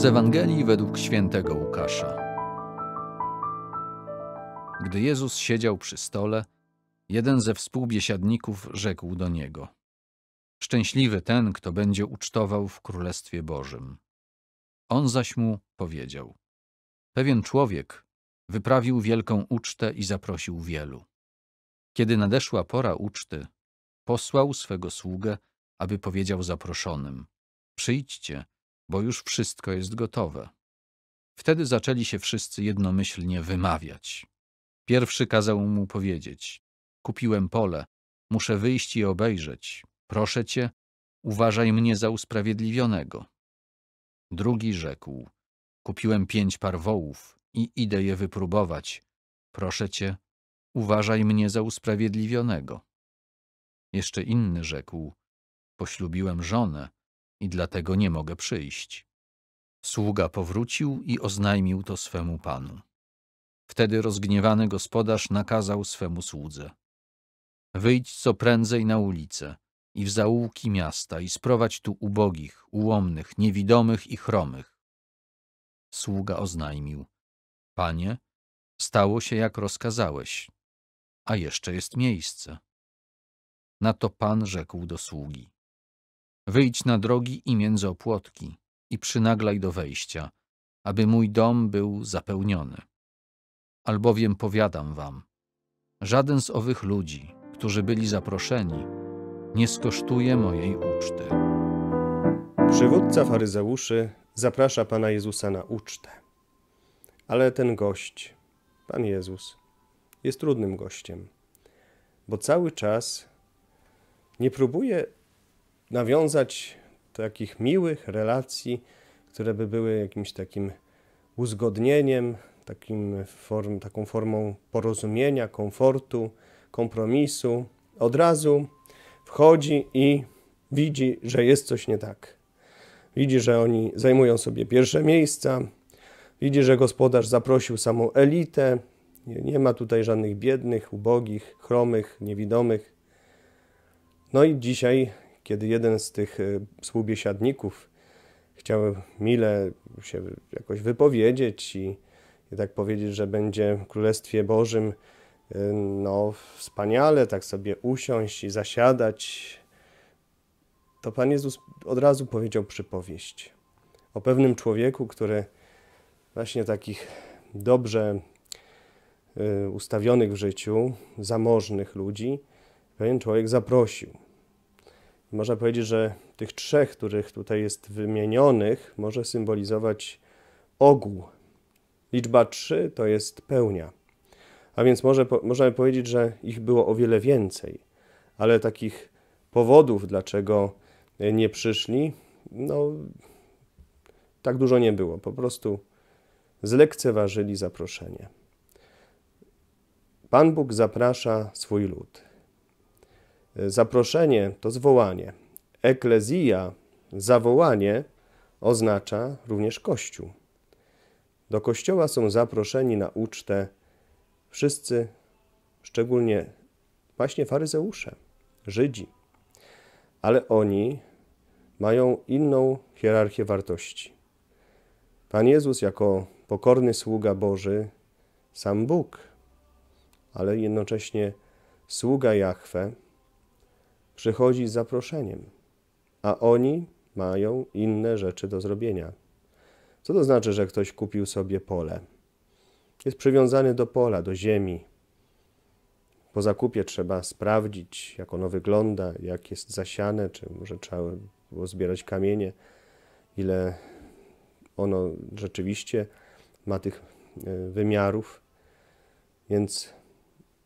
Z Ewangelii według świętego Łukasza. Gdy Jezus siedział przy stole, jeden ze współbiesiadników rzekł do niego: Szczęśliwy ten, kto będzie ucztował w Królestwie Bożym. On zaś mu powiedział: Pewien człowiek wyprawił wielką ucztę i zaprosił wielu. Kiedy nadeszła pora uczty, posłał swego sługę, aby powiedział zaproszonym: Przyjdźcie bo już wszystko jest gotowe. Wtedy zaczęli się wszyscy jednomyślnie wymawiać. Pierwszy kazał mu powiedzieć: Kupiłem pole, muszę wyjść i obejrzeć. Proszę cię, uważaj mnie za usprawiedliwionego. Drugi rzekł: Kupiłem pięć par wołów i idę je wypróbować. Proszę cię, uważaj mnie za usprawiedliwionego. Jeszcze inny rzekł: Poślubiłem żonę i dlatego nie mogę przyjść. Sługa powrócił i oznajmił to swemu panu. Wtedy rozgniewany gospodarz nakazał swemu słudze. Wyjdź co prędzej na ulicę i w zaułki miasta i sprowadź tu ubogich, ułomnych, niewidomych i chromych. Sługa oznajmił. Panie, stało się jak rozkazałeś, a jeszcze jest miejsce. Na to pan rzekł do sługi. Wyjdź na drogi i między opłotki i przynaglaj do wejścia, aby mój dom był zapełniony. Albowiem powiadam wam, żaden z owych ludzi, którzy byli zaproszeni, nie skosztuje mojej uczty. Przywódca faryzeuszy zaprasza Pana Jezusa na ucztę. Ale ten gość, Pan Jezus, jest trudnym gościem, bo cały czas nie próbuje nawiązać takich miłych relacji, które by były jakimś takim uzgodnieniem, takim form, taką formą porozumienia, komfortu, kompromisu. Od razu wchodzi i widzi, że jest coś nie tak. Widzi, że oni zajmują sobie pierwsze miejsca, widzi, że gospodarz zaprosił samą elitę. Nie, nie ma tutaj żadnych biednych, ubogich, chromych, niewidomych. No i dzisiaj kiedy jeden z tych y, współbiesiadników chciał mile się jakoś wypowiedzieć i, i tak powiedzieć, że będzie w Królestwie Bożym y, no wspaniale tak sobie usiąść i zasiadać, to Pan Jezus od razu powiedział przypowieść o pewnym człowieku, który właśnie takich dobrze y, ustawionych w życiu, zamożnych ludzi, pewien człowiek zaprosił można powiedzieć, że tych trzech, których tutaj jest wymienionych, może symbolizować ogół. Liczba trzy to jest pełnia. A więc może, możemy powiedzieć, że ich było o wiele więcej, ale takich powodów, dlaczego nie przyszli, no tak dużo nie było. Po prostu zlekceważyli zaproszenie. Pan Bóg zaprasza swój lud. E, zaproszenie to zwołanie. Eklezja, zawołanie, oznacza również Kościół. Do Kościoła są zaproszeni na ucztę wszyscy, szczególnie właśnie faryzeusze, Żydzi. Ale oni mają inną hierarchię wartości. Pan Jezus jako pokorny sługa Boży, sam Bóg, ale jednocześnie sługa Jachwe, przychodzi z zaproszeniem, a oni mają inne rzeczy do zrobienia. Co to znaczy, że ktoś kupił sobie pole? Jest przywiązany do pola, do ziemi. Po zakupie trzeba sprawdzić, jak ono wygląda, jak jest zasiane, czy może trzeba było zbierać kamienie, ile ono rzeczywiście ma tych e, wymiarów. Więc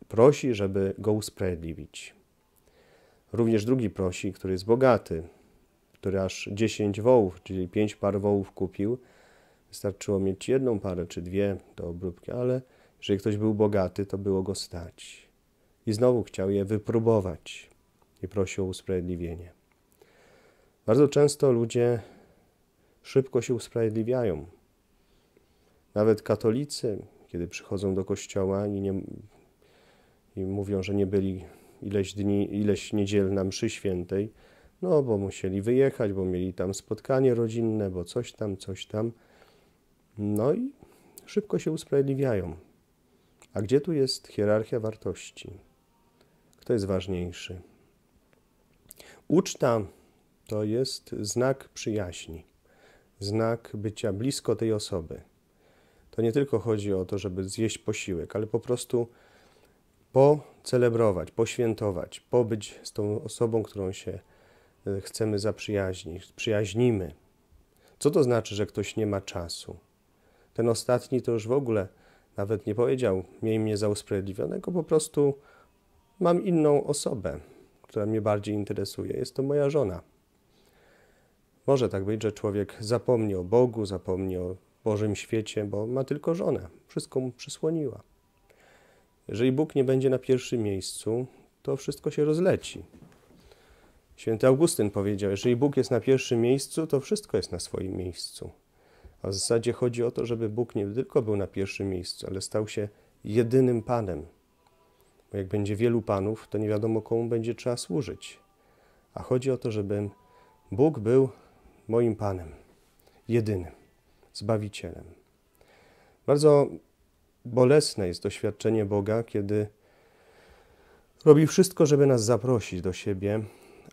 prosi, żeby go usprawiedliwić. Również drugi prosi, który jest bogaty, który aż 10 wołów, czyli 5 par wołów kupił. Wystarczyło mieć jedną parę czy dwie do obróbki, ale jeżeli ktoś był bogaty, to było go stać. I znowu chciał je wypróbować i prosił o usprawiedliwienie. Bardzo często ludzie szybko się usprawiedliwiają. Nawet katolicy, kiedy przychodzą do kościoła i, nie, i mówią, że nie byli ileś dni, ileś niedziel na mszy świętej, no bo musieli wyjechać, bo mieli tam spotkanie rodzinne, bo coś tam, coś tam. No i szybko się usprawiedliwiają. A gdzie tu jest hierarchia wartości? Kto jest ważniejszy? Uczta to jest znak przyjaźni, znak bycia blisko tej osoby. To nie tylko chodzi o to, żeby zjeść posiłek, ale po prostu pocelebrować, poświętować, pobyć z tą osobą, którą się e, chcemy zaprzyjaźnić, przyjaźnimy. Co to znaczy, że ktoś nie ma czasu? Ten ostatni to już w ogóle nawet nie powiedział, miej mnie za usprawiedliwionego, po prostu mam inną osobę, która mnie bardziej interesuje. Jest to moja żona. Może tak być, że człowiek zapomni o Bogu, zapomni o Bożym świecie, bo ma tylko żonę. Wszystko mu przysłoniła. Jeżeli Bóg nie będzie na pierwszym miejscu, to wszystko się rozleci. Święty Augustyn powiedział: Jeżeli Bóg jest na pierwszym miejscu, to wszystko jest na swoim miejscu. A w zasadzie chodzi o to, żeby Bóg nie tylko był na pierwszym miejscu, ale stał się jedynym Panem. Bo jak będzie wielu Panów, to nie wiadomo komu będzie trzeba służyć. A chodzi o to, żebym Bóg był moim Panem, jedynym, Zbawicielem. Bardzo bolesne jest doświadczenie Boga, kiedy robi wszystko, żeby nas zaprosić do siebie,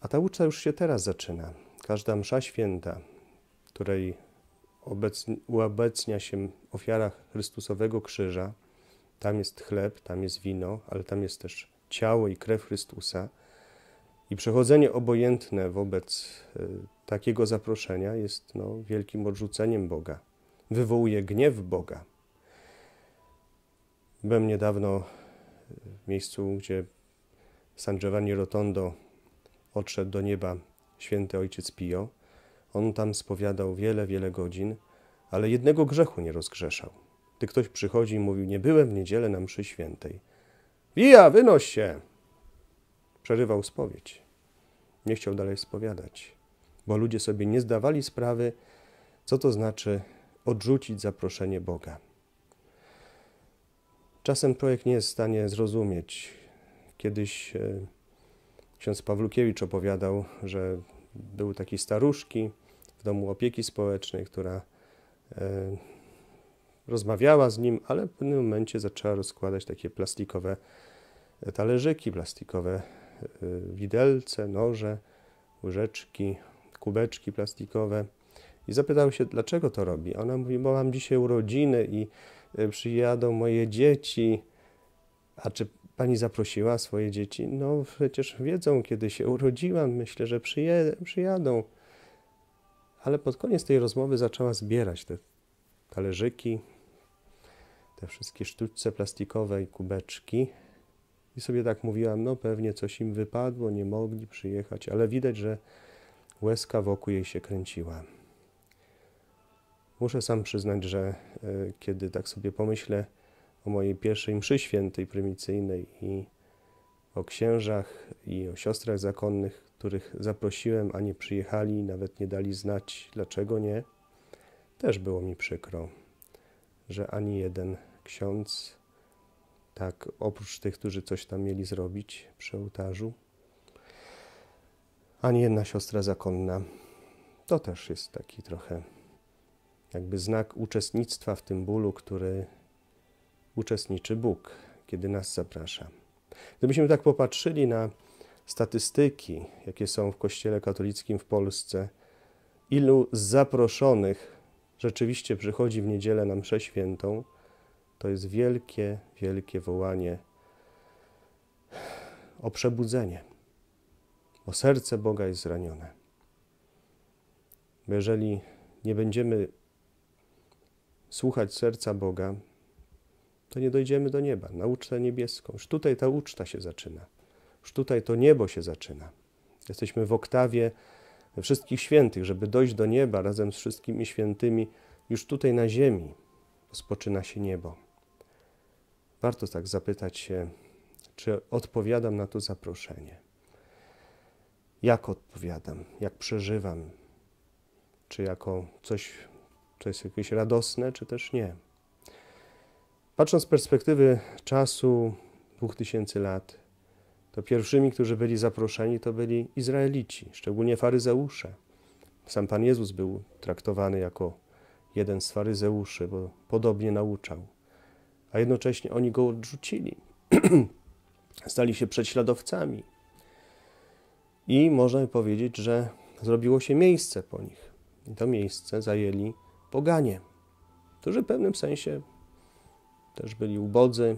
a ta uczta już się teraz zaczyna. Każda msza święta, której uobecnia się ofiara Chrystusowego Krzyża, tam jest chleb, tam jest wino, ale tam jest też ciało i krew Chrystusa. I przechodzenie obojętne wobec y, takiego zaproszenia jest no, wielkim odrzuceniem Boga. Wywołuje gniew Boga. Byłem niedawno e, w miejscu, gdzie San Giovanni Rotondo odszedł do nieba święty ojciec Pio. On tam spowiadał wiele, wiele godzin, ale jednego grzechu nie rozgrzeszał. Gdy ktoś przychodzi i mówił, nie byłem w niedzielę na mszy świętej. Wija, wynoś się! Przerywał spowiedź. Nie chciał dalej spowiadać, bo ludzie sobie nie zdawali sprawy, co to znaczy odrzucić zaproszenie Boga. Czasem projekt nie jest w stanie zrozumieć. Kiedyś e, ksiądz Pawlukiewicz opowiadał, że był taki staruszki w domu opieki społecznej, która e, rozmawiała z nim, ale w pewnym momencie zaczęła rozkładać takie plastikowe talerzyki, plastikowe e, widelce, noże, łyżeczki, kubeczki plastikowe. I zapytał się, dlaczego to robi. Ona mówi, bo mam dzisiaj urodziny i Y, przyjadą moje dzieci. A czy pani zaprosiła swoje dzieci? No przecież wiedzą, kiedy się urodziłam, myślę, że przyjadą. Ale pod koniec tej rozmowy zaczęła zbierać te talerzyki, te wszystkie sztuczce plastikowe i kubeczki. I sobie tak mówiłam, no pewnie coś im wypadło, nie mogli przyjechać, ale widać, że łezka wokół jej się kręciła. Muszę sam przyznać, że e, kiedy tak sobie pomyślę o mojej pierwszej mszy świętej prymicyjnej i o księżach i o siostrach zakonnych, których zaprosiłem, a nie przyjechali, nawet nie dali znać, dlaczego nie, też było mi przykro, że ani jeden ksiądz, tak oprócz tych, którzy coś tam mieli zrobić przy ołtarzu, ani jedna siostra zakonna. To też jest taki trochę jakby znak uczestnictwa w tym bólu, który uczestniczy Bóg, kiedy nas zaprasza. Gdybyśmy tak popatrzyli na statystyki, jakie są w Kościele katolickim w Polsce, ilu z zaproszonych rzeczywiście przychodzi w niedzielę na mszę świętą, to jest wielkie, wielkie wołanie o przebudzenie, bo serce Boga jest zranione. Bo jeżeli nie będziemy słuchać serca Boga, to nie dojdziemy do nieba, na ucztę niebieską. Już tutaj ta uczta się zaczyna, już tutaj to niebo się zaczyna. Jesteśmy w oktawie wszystkich świętych, żeby dojść do nieba razem z wszystkimi świętymi, już tutaj na ziemi rozpoczyna się niebo. Warto tak zapytać się, czy odpowiadam na to zaproszenie. Jak odpowiadam, jak przeżywam, czy jako coś to jest jakieś radosne, czy też nie. Patrząc z perspektywy czasu 2000 lat, to pierwszymi, którzy byli zaproszeni, to byli Izraelici, szczególnie faryzeusze. Sam Pan Jezus był traktowany jako jeden z faryzeuszy, bo podobnie nauczał. A jednocześnie oni go odrzucili, stali się prześladowcami. I można powiedzieć, że zrobiło się miejsce po nich. I to miejsce zajęli poganie, którzy w pewnym sensie też byli ubodzy,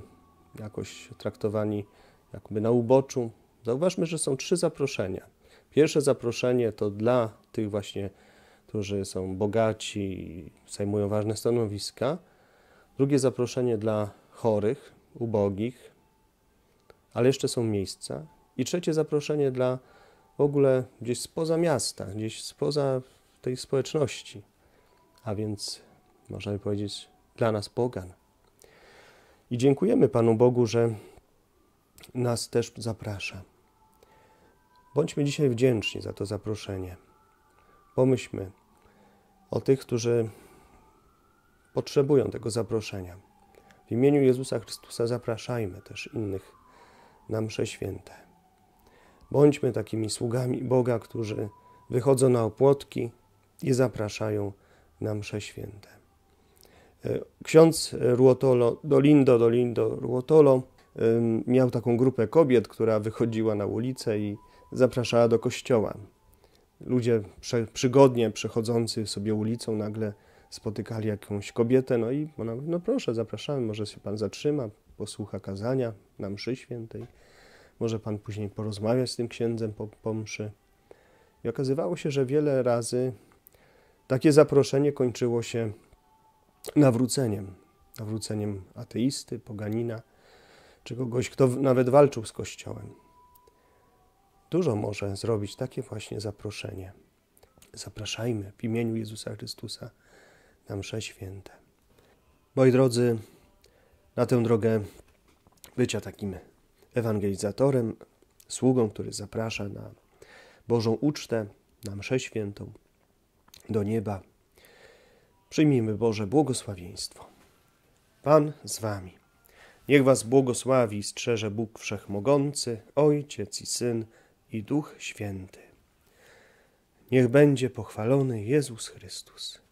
jakoś traktowani jakby na uboczu. Zauważmy, że są trzy zaproszenia. Pierwsze zaproszenie to dla tych właśnie, którzy są bogaci i zajmują ważne stanowiska. Drugie zaproszenie dla chorych, ubogich, ale jeszcze są miejsca. I trzecie zaproszenie dla w ogóle gdzieś spoza miasta, gdzieś spoza tej społeczności a więc możemy powiedzieć dla nas pogan. I dziękujemy Panu Bogu, że nas też zaprasza. Bądźmy dzisiaj wdzięczni za to zaproszenie. Pomyślmy o tych, którzy potrzebują tego zaproszenia. W imieniu Jezusa Chrystusa zapraszajmy też innych na msze święte. Bądźmy takimi sługami Boga, którzy wychodzą na opłotki i zapraszają na msze święte. E, ksiądz Ruotolo, Dolindo Dolindo Ruotolo miał taką grupę kobiet, która wychodziła na ulicę i zapraszała do kościoła. Ludzie przygodnie przechodzący sobie ulicą nagle spotykali jakąś kobietę, no i ona mówi, no proszę, zapraszamy, może się pan zatrzyma, posłucha kazania na mszy świętej, może pan później porozmawiać z tym księdzem po, po mszy. I okazywało się, że wiele razy takie zaproszenie kończyło się nawróceniem. Nawróceniem ateisty, poganina, czy kogoś, kto nawet walczył z Kościołem. Dużo może zrobić takie właśnie zaproszenie. Zapraszajmy w imieniu Jezusa Chrystusa na msze święte. Moi drodzy, na tę drogę bycia takim ewangelizatorem, sługą, który zaprasza na Bożą ucztę, na mszę świętą, do nieba. Przyjmijmy Boże błogosławieństwo. Pan z wami. Niech was błogosławi i strzeże Bóg Wszechmogący, Ojciec i Syn i Duch Święty. Niech będzie pochwalony Jezus Chrystus.